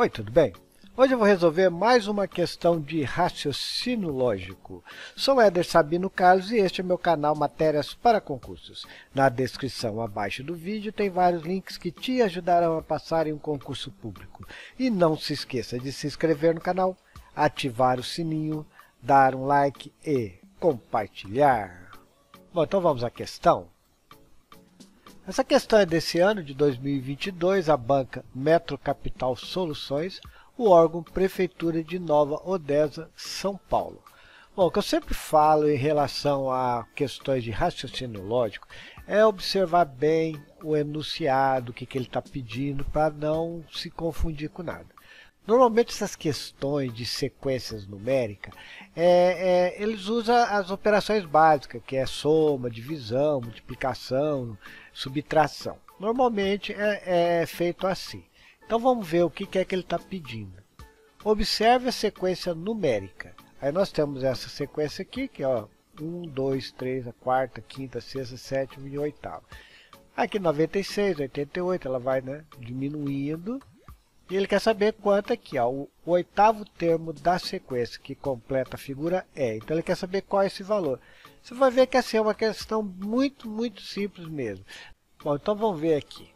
Oi, tudo bem? Hoje eu vou resolver mais uma questão de raciocínio lógico. Sou Éder Sabino Carlos e este é meu canal Matérias para Concursos. Na descrição abaixo do vídeo tem vários links que te ajudarão a passar em um concurso público. E não se esqueça de se inscrever no canal, ativar o sininho, dar um like e compartilhar. Bom, então vamos à questão. Essa questão é desse ano de 2022, a banca Metro Capital Soluções, o órgão Prefeitura de Nova Odessa, São Paulo. Bom, o que eu sempre falo em relação a questões de raciocínio lógico é observar bem o enunciado, o que, que ele está pedindo, para não se confundir com nada. Normalmente essas questões de sequências numéricas, é, é, eles usam as operações básicas, que é soma, divisão, multiplicação, subtração. Normalmente é, é feito assim. Então vamos ver o que é que ele está pedindo. Observe a sequência numérica. Aí nós temos essa sequência aqui, que é 1, 2, 3, a quarta, quinta, sexta, sétima e oitava. Aqui 96, 88, ela vai né, diminuindo e ele quer saber quanto aqui, é ó, é o oitavo termo da sequência que completa a figura é. Então ele quer saber qual é esse valor. Você vai ver que essa assim, é uma questão muito, muito simples mesmo. Bom, então vamos ver aqui.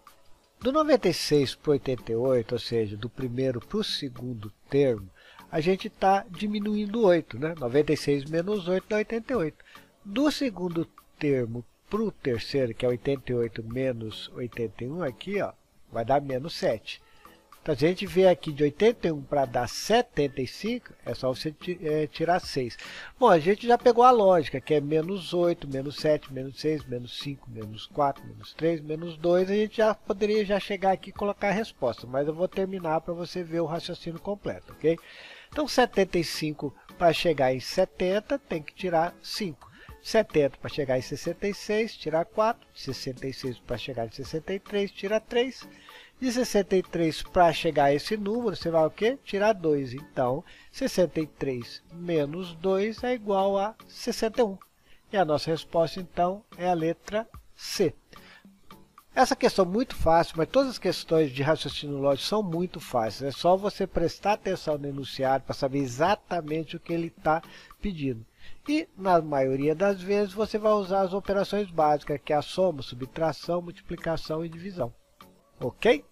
Do 96 para 88, ou seja, do primeiro para o segundo termo, a gente está diminuindo 8, né? 96 menos 8 dá 88. Do segundo termo para o terceiro, que é 88 menos 81 aqui, ó, vai dar menos 7. Então, se a gente vier aqui de 81 para dar 75, é só você é, tirar 6. Bom, a gente já pegou a lógica, que é menos 8, menos 7, menos 6, menos 5, menos 4, menos 3, menos 2. A gente já poderia já chegar aqui e colocar a resposta, mas eu vou terminar para você ver o raciocínio completo, ok? Então, 75 para chegar em 70 tem que tirar 5. 70 para chegar em 66, tirar 4. 66 para chegar em 63, tira 3. De 63 para chegar a esse número, você vai o quê? Tirar 2. Então, 63 menos 2 é igual a 61. E a nossa resposta, então, é a letra C. Essa questão é muito fácil, mas todas as questões de raciocínio lógico são muito fáceis. É só você prestar atenção no enunciado para saber exatamente o que ele está pedindo. E, na maioria das vezes, você vai usar as operações básicas, que é a soma, subtração, multiplicação e divisão ok?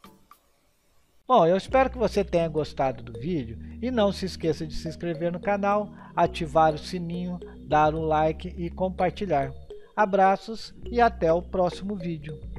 Bom, eu espero que você tenha gostado do vídeo e não se esqueça de se inscrever no canal, ativar o sininho, dar um like e compartilhar. Abraços e até o próximo vídeo.